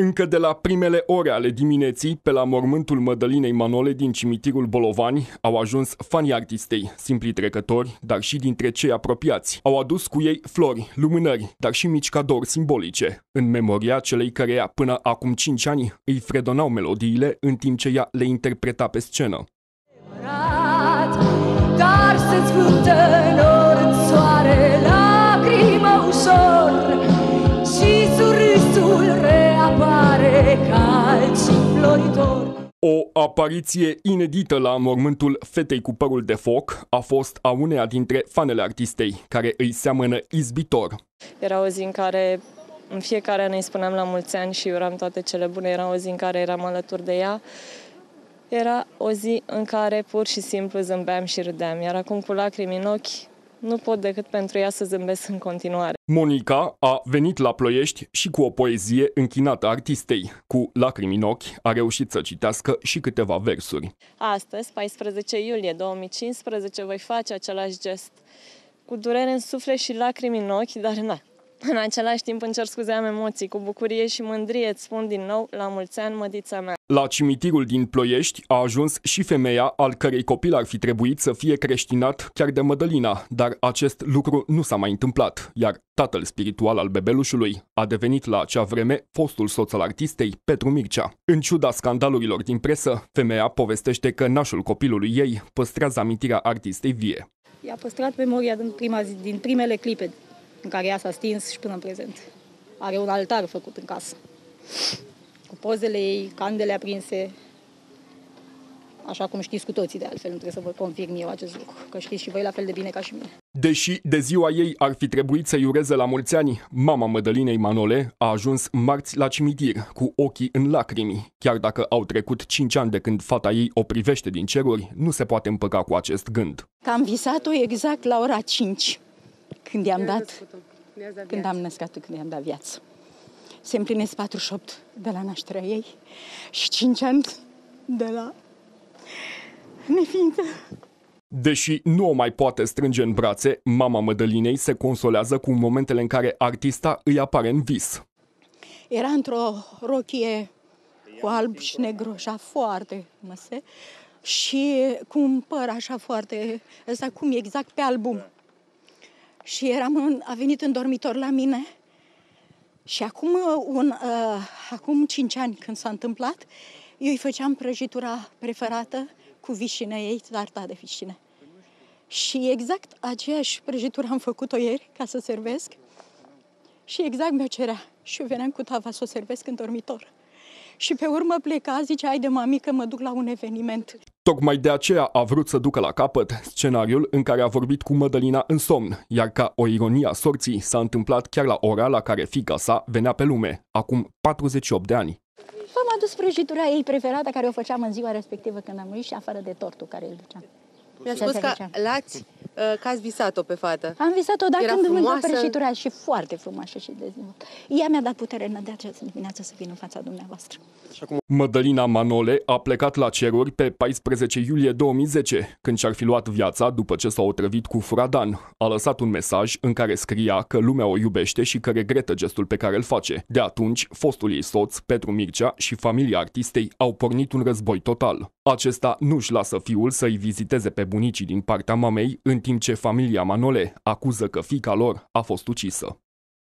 Încă de la primele ore ale dimineții, pe la mormântul Mădălinei Manole din cimitirul Bolovani, au ajuns fanii artistei, simpli trecători, dar și dintre cei apropiați. Au adus cu ei flori, lumânări, dar și mici cadouri simbolice, în memoria celei căreia până acum 5 ani îi fredonau melodiile în timp ce ea le interpreta pe scenă. Dar se floritor. O apariție inedită la mormântul fetei cu părul de foc a fost a uneia dintre fanele artistei, care îi seamănă izbitor. Era o zi în care în fiecare an îi spuneam la mulți ani și uram toate cele bune. Era o zi în care eram alături de ea. Era o zi în care pur și simplu zâmbeam și râdeam, iar acum cu lacrimi în ochi nu pot decât pentru ea să zâmbesc în continuare. Monica a venit la Ploiești și cu o poezie închinată artistei. Cu lacrimi în ochi a reușit să citească și câteva versuri. Astăzi, 14 iulie 2015, voi face același gest. Cu durere în suflet și lacrimi în ochi, dar na, în același timp îmi cer scuze, am emoții cu bucurie și mândrie, îți spun din nou, la mulți ani, mădița mea. La cimitirul din Ploiești a ajuns și femeia al cărei copil ar fi trebuit să fie creștinat chiar de Mădălina, dar acest lucru nu s-a mai întâmplat, iar tatăl spiritual al bebelușului a devenit la acea vreme fostul soț al artistei, Petru Mircea. În ciuda scandalurilor din presă, femeia povestește că nașul copilului ei păstrează amintirea artistei vie. I-a păstrat memoria din, prima zi, din primele clipe în care ea s-a stins și până în prezent. Are un altar făcut în casă, cu pozele ei, candele aprinse, așa cum știți cu toții de altfel, nu trebuie să vă confirm eu acest lucru, că știți și voi la fel de bine ca și mine. Deși de ziua ei ar fi trebuit să-i ureze la mulți ani, mama Mădălinei Manole a ajuns marți la cimitir, cu ochii în lacrimi. Chiar dacă au trecut 5 ani de când fata ei o privește din ceruri, nu se poate împăca cu acest gând. Am visat-o exact la ora 5 când i-am dat, când am născut când i-am dat viață. Se împlinesc 48 de la nașterea ei și 5 ani de la neființă. Deși nu o mai poate strânge în brațe, mama Mădălinei se consolează cu momentele în care artista îi apare în vis. Era într-o rochie cu alb și negru, așa foarte măse, și cu un păr așa foarte, ăsta cum exact pe album. Da și eram în, a venit în dormitor la mine. Și acum, un, uh, acum 5 ani când s-a întâmplat, eu îi făceam prăjitura preferată cu vișine ei, tarta de vișine. Și exact aceeași prăjitură am făcut-o ieri ca să servesc. Și exact mi-o cerea. Și eu veneam cu tava să o servesc în dormitor și pe urmă pleca, zice, ai de mami că mă duc la un eveniment. Tocmai de aceea a vrut să ducă la capăt scenariul în care a vorbit cu Mădălina în somn, iar ca o ironie a sorții s-a întâmplat chiar la ora la care fica sa venea pe lume, acum 48 de ani. V-am adus prăjitura ei preferată care o făceam în ziua respectivă când am murit și afară de tortul care îl duceam. Mi-a spus că l-ați Eh, că ați visat-o pe fată. Am visat-o, dar când frumoasă... vânda prăjitura și foarte frumoasă și de zimut. Ea mi-a dat putere în această dimineață să vin în fața dumneavoastră. Mădălina Manole a plecat la ceruri pe 14 iulie 2010, când și-ar fi luat viața după ce s-a otrăvit cu Furadan. A lăsat un mesaj în care scria că lumea o iubește și că regretă gestul pe care îl face. De atunci, fostul ei soț, Petru Mircea și familia artistei au pornit un război total. Acesta nu-și lasă fiul să-i viziteze pe bunicii din partea mamei în timp ce familia Manole acuză că fica lor a fost ucisă.